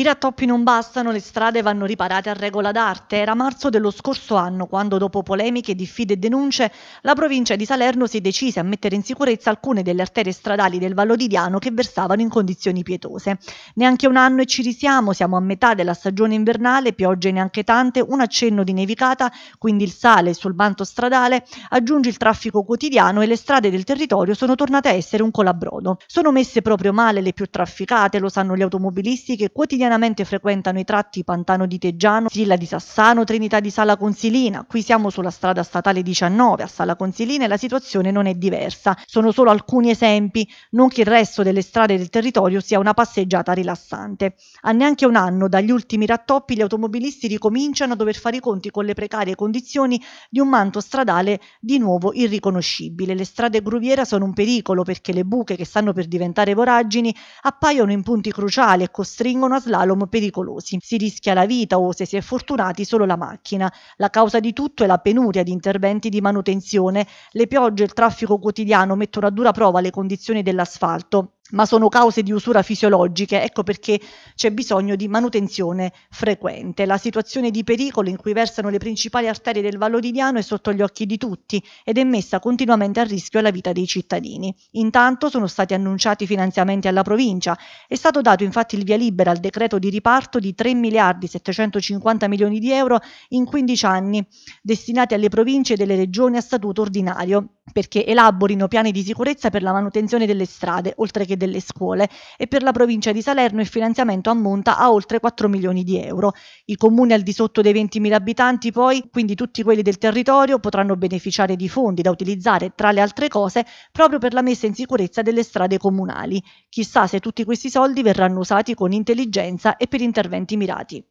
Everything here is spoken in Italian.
I rattoppi non bastano, le strade vanno riparate a regola d'arte. Era marzo dello scorso anno quando, dopo polemiche, diffide e denunce, la provincia di Salerno si decise a mettere in sicurezza alcune delle arterie stradali del Vallodidiano che versavano in condizioni pietose. Neanche un anno e ci risiamo, siamo a metà della stagione invernale, piogge neanche tante, un accenno di nevicata, quindi il sale sul banto stradale aggiunge il traffico quotidiano e le strade del territorio sono tornate a essere un colabrodo. Sono messe proprio male le più trafficate, lo sanno gli automobilisti che quotidianamente quotidianamente frequentano i tratti Pantano di Teggiano, Silla di Sassano, Trinità di Sala Consilina. Qui siamo sulla strada statale 19 a Sala Consilina e la situazione non è diversa. Sono solo alcuni esempi, non che il resto delle strade del territorio sia una passeggiata rilassante. A neanche un anno dagli ultimi rattoppi gli automobilisti ricominciano a dover fare i conti con le precarie condizioni di un manto stradale di nuovo irriconoscibile. Le strade gruviera sono un pericolo perché le buche che stanno per diventare voragini appaiono in punti cruciali e costringono a slalom pericolosi. Si rischia la vita o, se si è fortunati, solo la macchina. La causa di tutto è la penuria di interventi di manutenzione. Le piogge e il traffico quotidiano mettono a dura prova le condizioni dell'asfalto ma sono cause di usura fisiologiche, ecco perché c'è bisogno di manutenzione frequente. La situazione di pericolo in cui versano le principali arterie del Vallodidiano è sotto gli occhi di tutti ed è messa continuamente a rischio la vita dei cittadini. Intanto sono stati annunciati finanziamenti alla provincia, è stato dato infatti il via libera al decreto di riparto di 3 miliardi 750 milioni di euro in 15 anni, destinati alle province e delle regioni a statuto ordinario, perché elaborino piani di sicurezza per la manutenzione delle strade, oltre che delle scuole e per la provincia di Salerno il finanziamento ammonta a oltre 4 milioni di euro. I comuni al di sotto dei 20.000 abitanti poi, quindi tutti quelli del territorio, potranno beneficiare di fondi da utilizzare tra le altre cose proprio per la messa in sicurezza delle strade comunali. Chissà se tutti questi soldi verranno usati con intelligenza e per interventi mirati.